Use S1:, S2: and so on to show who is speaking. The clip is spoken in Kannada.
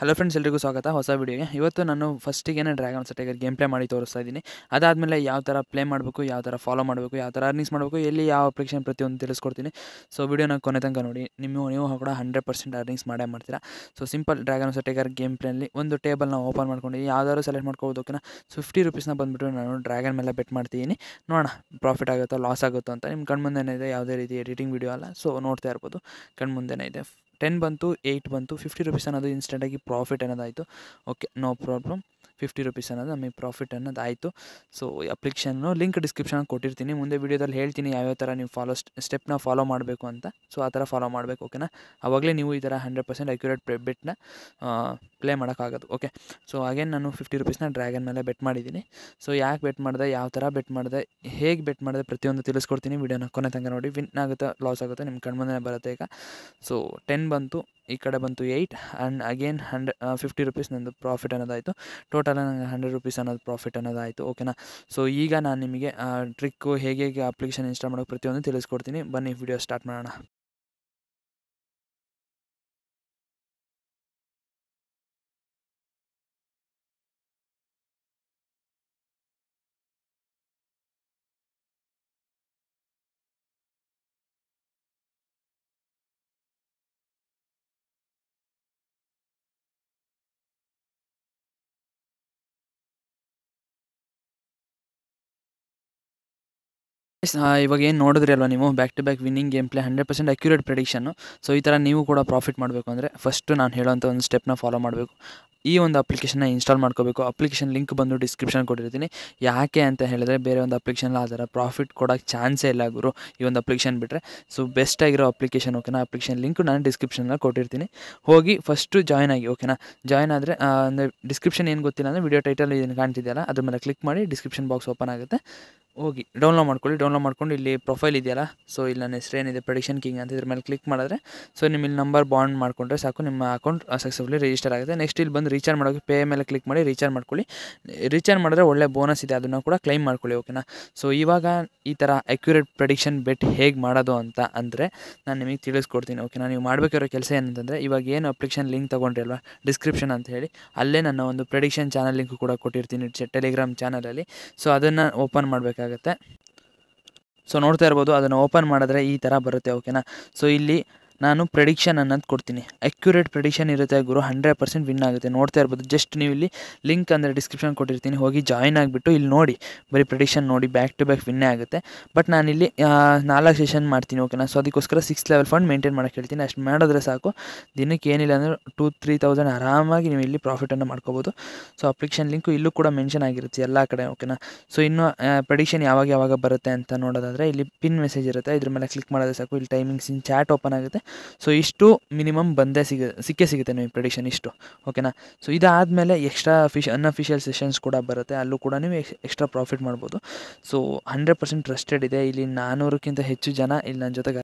S1: ಹಲೋ ಫ್ರೆಂಡ್ಸ್ ಎಲ್ರಿಗೂ ಸ್ವಾಗತ ಹೊಸ ವೀಡಿಯೋಗೆ ಇವತ್ತು ನಾನು ಫಸ್ಟಿಗೆ ಡ್ರ್ಯಾಗನ್ ಟೈಗರ್ ಗೇಮ್ ಪ್ಲೇ ಮಾಡಿ ತೋರಿಸ್ತಾ ಇದ್ದೀನಿ ಅದಾದಮೇಲೆ ಯಾವ ಥರ ಪ್ಲೇ ಮಾಡಬೇಕು ಯಾವ ಥರ ಫಾಲೋ ಮಾಡಬೇಕು ಯಾವ ಥರ ಅರ್ನಿಂಗ್ಸ್ ಮಾಡಬೇಕು ಎಲ್ಲಿ ಯಾವ ಅಪ್ಲಿಕೇಶನ್ ಪ್ರತಿಯೊಂದು ತಿಳಿಸ್ಕೊಡ್ತೀನಿ ಸೊ ವಿಡಿಯೋನ ಕೊನೆ ತನಕ ನೋಡಿ ನಿಮ್ಮ ನೀವು ಕೂಡ ಹಂಡ್ರೆಡ್ ಪರ್ಸೆಂಟ್ ಅರ್ನಿಂಗ್ಸ್ ಮಾಡೇ ಮಾಡ್ತೀರಾ so simple dragon tiger game ಪ್ಲೇನಲ್ಲಿ ಒಂದು ಟೇಬಲ್ನ ಓಪನ್ ಮಾಡ್ಕೊಂಡಿದ್ದೀನಿ ಯಾವ್ದಾದ್ರು ಸೆಲೆಕ್ಟ್ ಮಾಡ್ಕೋದಕ್ಕಿಂತ ಫಿಫ್ಟಿ ರುಪೀಸ್ನ ಬಂದುಬಿಟ್ಟು ನಾನು ಡ್ರ್ಯಾಗನ್ ಮೇಲೆ ಬೆಟ್ ಮಾಡ್ತೀನಿ ನೋಡೋಣ ಪ್ರಾಫಿಟ್ ಆಗುತ್ತೋ ಲಾಸ್ ಆಗುತ್ತೋ ಅಂತ ನಿಮ್ಮ ಕಣ್ಮುಂದೆನೇ ಇದೆ ಯಾವುದೇ ರೀತಿ ಎಡಿಟಿಂಗ್ ವಿಡಿಯೋ ಅಲ್ಲ ಸೊ ನೋಡ್ತಾ ಇರ್ಬೋದು ಕಣ್ಮುಂದೆನೇ ಇದೆ ಟೆನ್ ಬಂತು ಏಯ್ಟ್ ಬಂತು ಫಿಫ್ಟಿ ರುಪೀಸ್ ಅನ್ನೋದು ಇನ್ಸ್ಟೆಂಟಾಗಿ ಪ್ರಾಫಿಟ್ ಅನ್ನೋದಾಯಿತು okay no problem fifty rupees ಅನ್ನೋದು ನಮಗೆ ಪ್ರಾಫಿಟ್ ಅನ್ನೋದು ಆಯಿತು ಸೊ ಅಪ್ಲಿಕೇಶನ್ನು ಲಿಂಕ್ ಡಿಸ್ಕ್ರಿಪ್ಷನ್ ಕೊಟ್ಟಿರ್ತೀನಿ ಮುಂದೆ ವೀಡಿಯೋದಲ್ಲಿ ಹೇಳ್ತೀನಿ ಯಾವ್ಯಾವ ಥರ ನೀವು ಫಾಲೋ ಸ್ಟೆಪ್ನ ಫಾಲೋ ಮಾಡಬೇಕು ಅಂತ ಸೊ ಆ ಥರ ಫಾಲೋ ಮಾಡಬೇಕು ಓಕೆನಾ ಆವಾಗಲೇ ನೀವು ಈ ಥರ ಹಂಡ್ರೆಡ್ ಪರ್ಸೆಂಟ್ ಅಕ್ಯುರೇಟ್ ಬೆಟ್ನ ಪ್ಲೇ ಮಾಡೋಕ್ಕಾಗೋದು ಓಕೆ ಸೊ ಅಗೇನ್ ನಾನು ಫಿಫ್ಟಿ ರುಪೀಸ್ನ ಡ್ರ್ಯಾಗನ್ ಮೇಲೆ ಬೆಟ್ ಮಾಡಿದ್ದೀನಿ ಸೊ ಯಾಕೆ ಬೆಟ್ ಮಾಡಿದೆ ಯಾವ ಥರ ಬೆಟ್ ಮಾಡಿದೆ ಹೇಗೆ ಬೆಟ್ ಮಾಡಿದೆ ಪ್ರತಿಯೊಂದು ತಿಳಿಸ್ಕೊಡ್ತೀನಿ ವೀಡಿಯೋನ ಕೊನೆ ತನಕ ನೋಡಿ ವಿನ್ ಆಗುತ್ತೆ ಲಾಸ್ ಆಗುತ್ತೆ ನಿಮ್ಮ ಮುಂದೆ ಬರುತ್ತೆ ಈಗ ಸೊ ಟೆನ್ ಬಂತು ಈ ಕಡೆ ಬಂತು eight and again hundred fifty rupees ನಂದು ಪ್ರಾಫಿಟ್ ಅನ್ನೋದಾಯಿತು ಟೋಟಲ್ ನನಗೆ ಹಂಡ್ರೆಡ್ ರುಪೀಸ್ ಅನ್ನೋದು ಪ್ರಾಫಿಟ್ ಅನ್ನೋದಾಯಿತು ಓಕೆನಾ ಸೊ ಈಗ ನಾನು ನಿಮಗೆ ಟ್ರಿಕ್ಕು ಹೇಗೆ ಹೇಗೆ ಅಪ್ಲಿಕೇಶನ್ ಇನ್ಸ್ಟಾಲ್ ಮಾಡೋಕ್ಕೆ ಪ್ರತಿಯೊಂದು ತಿಳಿಸ್ಕೊಡ್ತೀನಿ ಬನ್ನಿ ವಿಡಿಯೋ ಸ್ಟಾರ್ಟ್ ಮಾಡೋಣ ಇವಾಗ ಏನು ನೋಡಿದ್ರಿ ಅಲ್ವಾ ನೀವು back to back winning game play hundred percent accurate prediction so ಈ ಥರ ನೀವು ಕೂಡ ಪ್ರಾಫಿಟ್ ಮಾಡಬೇಕು ಅಂದರೆ ಫಸ್ಟು ನಾನು ಹೇಳೋಂಥ ಒಂದು ಸ್ಟೆಪ್ನ ಫಾಲೋ ಮಾಡಬೇಕು ಈ ಒಂದು ಅಪ್ಲಿಕೇಶನ್ನ ಇನ್ಸ್ಟಾಲ್ ಮಾಡ್ಕೋಬೇಕು ಅಪ್ಲಿಕೇಶನ್ ಲಿಂಕ್ ಬಂದು ಡಿಸ್ಕ್ರಿಪ್ಷನ್ ಕೊಟ್ಟಿರ್ತೀನಿ ಯಾಕೆ ಅಂತ ಹೇಳಿದ್ರೆ ಬೇರೆ ಒಂದು ಅಪ್ಲಿಕೇಶನ್ ಆ ಥರ ಪ್ರಾಫಿಟ್ ಕೊಡೋಕ್ಕೆ ಚಾನ್ಸೇ ಇಲ್ಲ ಗುರು ಈ ಒಂದು ಅಪ್ಲಿಕೇಶನ್ ಬಿಟ್ಟರೆ ಸೊ ಬೆಸ್ಟ್ ಆಗಿರೋ ಅಪ್ಲಿಕೇಶನ್ ಓಕೆನಾ ಅಪ್ಲಿಕೇಶನ್ ಲಿಂಕ್ ನಾನು ಡಿಸ್ಕ್ರಿಪ್ಷನ್ನ ಕೊಟ್ಟಿರ್ತೀನಿ ಹೋಗಿ ಫಸ್ಟು ಜಾಯ್ನ್ ಆಗಿ ಓಕೆನಾ ಜಾಯ್ನ್ ಆದರೆ ಅಂದರೆ ಡಿಸ್ಕ್ರಿಪ್ಷನ್ ಏನು ಗೊತ್ತಿಲ್ಲ ಅಂದರೆ ವಿಡಿಯೋ ಟೈಟಲ್ ಇದನ್ನು ಕಾಣ್ತಿದೆಯಲ್ಲ ಅದ್ರ ಮೇಲೆ ಕ್ಲಿಕ್ ಮಾಡಿ ಡಿಸ್ಕ್ರಿಪ್ಷನ್ ಬಾಕ್ಸ್ ಓಪನ್ ಆಗುತ್ತೆ ಹೋಗಿ ಡೌನ್ಲೋಡ್ ಮಾಡ್ಕೊಳ್ಳಿ ಡೌನ್ಲೋಡ್ ಮಾಡ್ಕೊಂಡು ಇಲ್ಲಿ ಪ್ರೊಫೈಲ್ ಇದೆಯಲ್ಲ ಸೊ ಇಲ್ಲಿ ನನ್ನ ಹೆಸರು ಏನಿದೆ ಪ್ರೊಡಿಕ್ಷನ್ ಕಿಂಗ್ ಅಂತ ಇದ್ರ ಮೇಲೆ ಕ್ಲಿಕ್ ಮಾಡಿದ್ರೆ ಸೊ ನಿಮ್ಮ ಇಲ್ಲಿ ನಂಬರ್ ಬಾಂಡ್ ಮಾಡಿಕೊಂಡ್ರೆ ಸಾಕು ನಿಮ್ಮ ಅಕೌಂಟ್ ಸಕ್ಸಸ್ಫುಲಿ ರಿಜಿಸ್ಟರ್ ಆಗುತ್ತೆ ನೆಕ್ಸ್ಟ್ ಇಲ್ಲಿ ಬಂದು ರೀಚಾರ್ಜ್ ಮಾಡೋಕೆ ಪೇ ಮೇಲೆ ಕ್ಲಿಕ್ ಮಾಡಿ ರೀಚಾರ್ಜ್ ಮಾಡ್ಕೊಳ್ಳಿ ರೀಚಾರ್ಜ್ ಮಾಡಿದ್ರೆ ಒಳ್ಳೆ ಬೋನಸ್ ಇದೆ ಅದನ್ನು ಕೂಡ ಕ್ಲೈಮ್ ಮಾಡ್ಕೊಳ್ಳಿ ಓಕೆನಾ ಸೊ ಇವಾಗ ಈ ಥರ ಅಕ್ಯುರೇಟ್ ಪ್ರೆಡಿಕ್ಷನ್ ಬೆಟ್ ಹೇಗೆ ಮಾಡೋದು ಅಂತ ಅಂದರೆ ನಾನು ನಿಮಗೆ ತಿಳಿಸ್ಕೊಡ್ತೀನಿ ಓಕೆನಾ ನೀವು ಮಾಡಬೇಕಿರೋ ಕೆಲಸ ಏನಂತಂದರೆ ಇವಾಗ ಏನು ಅಪ್ಲಿಕೇಶನ್ ಲಿಂಕ್ ಅಲ್ವಾ ಡಿಸ್ಕ್ರಿಪ್ಷನ್ ಅಂತ ಹೇಳಿ ಅಲ್ಲೇ ನನ್ನ ಒಂದು ಪ್ರೆಡಿಕ್ಷನ್ ಚಾನಲ್ ಲಿಂಕ್ ಕೂಡ ಕೊಟ್ಟಿರ್ತೀನಿ ಟೆಲಿಗ್ರಾಮ್ ಚಾನಲಲ್ಲಿ ಸೊ ಅದನ್ನು ಓಪನ್ ಮಾಡಬೇಕಾಗತ್ತೆ ಸೊ ನೋಡ್ತಾ ಇರ್ಬೋದು ಅದನ್ನು ಓಪನ್ ಮಾಡಿದ್ರೆ ಈ ಥರ ಬರುತ್ತೆ ಓಕೆನಾ ಸೊ ಇಲ್ಲಿ ನಾನು ಪ್ರೆಡಿಕ್ಷನ್ ಅನ್ನೋದು ಕೊಡ್ತೀನಿ ಅಕ್ಯುರೇಟ್ ಪ್ರೆಡಿಕ್ಷನ್ ಇರುತ್ತೆ ಗುರು ಹಂಡ್ರೆಡ್ ಪರ್ಸೆಂಟ್ ವಿನ್ ಆಗುತ್ತೆ ನೋಡ್ತಾ ಇರ್ಬೋದು ಜಸ್ಟ್ ನೀವು ಇಲ್ಲಿ ಲಿಂಕ್ ಅಂದರೆ ಡಿಸ್ಕ್ರಿಪ್ಷನ್ ಕೊಟ್ಟಿರ್ತೀನಿ ಹೋಗಿ ಜಾಯಿನ್ ಆಗಿಬಿಟ್ಟು ಇಲ್ಲಿ ನೋಡಿ ಬರೀ ಪ್ರೆಡಿಕ್ಷನ್ ನೋಡಿ ಬ್ಯಾಕ್ ಟು ಬ್ಯಾಕ್ ವಿನ್ನೇ ಆಗುತ್ತೆ ಬಟ್ ನಾನಿಲ್ಲಿ ನಾಲ್ಕು ಸೆಷನ್ ಮಾಡ್ತೀನಿ ಓಕೆನಾ ಸೊ ಅದಕ್ಕೋಸ್ಕರ ಸಿಕ್ಸ್ ಲೆವೆಲ್ ಫಂಡ್ ಮೇಂಟೈನ್ ಮಾಡೋಕ್ಕೆ ಹೇಳ್ತೀನಿ ಅಷ್ಟು ಮಾಡಿದ್ರೆ ಸಾಕು ದಿನಕ್ಕೆ ಏನಿಲ್ಲ ಅಂದರೆ ಟೂ ತ್ರೀ ತೌಸಂಡ್ ಆರಾಮಾಗಿ ನೀವು ಇಲ್ಲಿ ಪ್ರಾಫಿಟನ್ನು ಮಾಡ್ಕೋಬೋದು ಸೊ ಅಪ್ಲಿಕೇಶನ್ ಲಿಂಕು ಇಲ್ಲೂ ಕೂಡ ಮೆನ್ಷನ್ ಆಗಿರುತ್ತೆ ಎಲ್ಲ ಕಡೆ ಓಕೆನಾ ಸೊ ಇನ್ನು ಪ್ರೆಡಿಕ್ಷನ್ ಯಾವಾಗ ಯಾವಾಗ ಬರುತ್ತೆ ಅಂತ ನೋಡೋದಾದರೆ ಇಲ್ಲಿ ಪಿನ್ ಮೆಸೇಜ್ ಇರುತ್ತೆ ಇದ್ರ ಮೇಲೆ ಕ್ಲಿಕ್ ಮಾಡಿದ್ರೆ ಸಾಕು ಇಲ್ಲಿ ಟೈಮಿಂಗ್ಸ್ ಇನ್ ಚಾಟ್ ಓಪನ್ ಆಗುತ್ತೆ ಸೊ ಇಷ್ಟು ಮಿನಿಮಮ್ ಬಂದೇ ಸಿಗ ಸಿಕ್ಕೇ ಸಿಗುತ್ತೆ ನಿಮಗೆ ಪ್ರೆಡಿಕ್ಷನ್ ಇಷ್ಟು ಓಕೆನಾ ಸೊ ಇದಾದಮೇಲೆ ಎಕ್ಸ್ಟ್ರಾ ಫಿಶ್ ಅನ್ಅಫಿಷಿಯಲ್ ಸೆಷನ್ಸ್ ಕೂಡ ಬರುತ್ತೆ ಅಲ್ಲೂ ಕೂಡ ನೀವು ಎಕ್ಸ್ಟ್ರಾ ಪ್ರಾಫಿಟ್ ಮಾಡ್ಬೋದು ಸೊ ಹಂಡ್ರೆಡ್ ಪರ್ಸೆಂಟ್ ಟ್ರಸ್ಟೆಡ್ ಇದೆ ಇಲ್ಲಿ ನಾನ್ನೂರಕ್ಕಿಂತ ಹೆಚ್ಚು ಜನ ಇಲ್ಲಿ ನನ್ನ ಜೊತೆಗೆ